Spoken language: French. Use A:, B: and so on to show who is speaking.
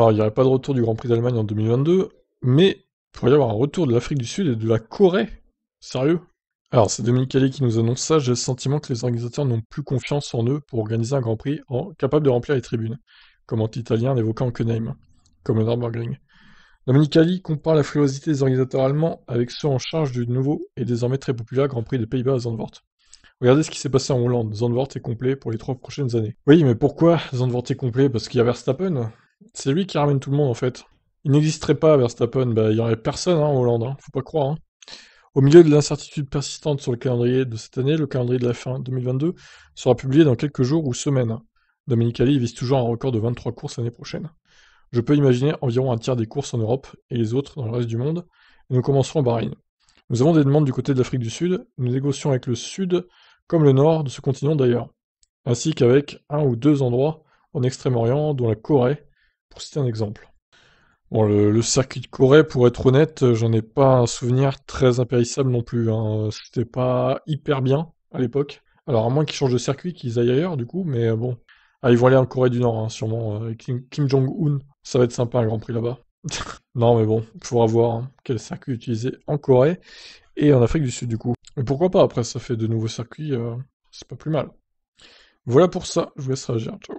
A: Alors, il n'y aurait pas de retour du Grand Prix d'Allemagne en 2022, mais il pourrait y avoir un retour de l'Afrique du Sud et de la Corée. Sérieux Alors, c'est Dominique Ali qui nous annonce ça. J'ai le sentiment que les organisateurs n'ont plus confiance en eux pour organiser un Grand Prix capable de remplir les tribunes, comment Italien en évoquant Kenheim, comme le Nürburgring. Dominique Ali compare la frilosité des organisateurs allemands avec ceux en charge du nouveau et désormais très populaire Grand Prix des Pays-Bas à Zandvoort. Regardez ce qui s'est passé en Hollande. Zandvoort est complet pour les trois prochaines années. Oui, mais pourquoi Zandvoort est complet Parce qu'il y a Verstappen c'est lui qui ramène tout le monde en fait. Il n'existerait pas Verstappen, bah, il n'y aurait personne en hein, Hollande, hein. faut pas croire. Hein. Au milieu de l'incertitude persistante sur le calendrier de cette année, le calendrier de la fin 2022 sera publié dans quelques jours ou semaines. Dominicali vise toujours un record de 23 courses l'année prochaine. Je peux imaginer environ un tiers des courses en Europe et les autres dans le reste du monde, nous commencerons en Bahreïn. Nous avons des demandes du côté de l'Afrique du Sud, nous négocions avec le Sud comme le Nord de ce continent d'ailleurs, ainsi qu'avec un ou deux endroits en Extrême-Orient, dont la Corée, pour citer un exemple. Bon, le, circuit de Corée, pour être honnête, euh, j'en ai pas un souvenir très impérissable non plus. Hein. Euh, c'était pas hyper bien à l'époque. Alors, à moins qu'ils changent de circuit, qu'ils aillent ailleurs, du coup, mais euh, bon. Ah, ils vont aller en Corée du Nord, hein, sûrement. Kim, Jong-un, ça va être sympa un Grand Prix là-bas. non, mais bon, il faudra voir hein, quel circuit utiliser en Corée et en Afrique du Sud, du coup. Mais pourquoi pas, après, ça fait de nouveaux circuits, c'est pas plus mal. Voilà pour ça, je vous laisse réagir, ciao.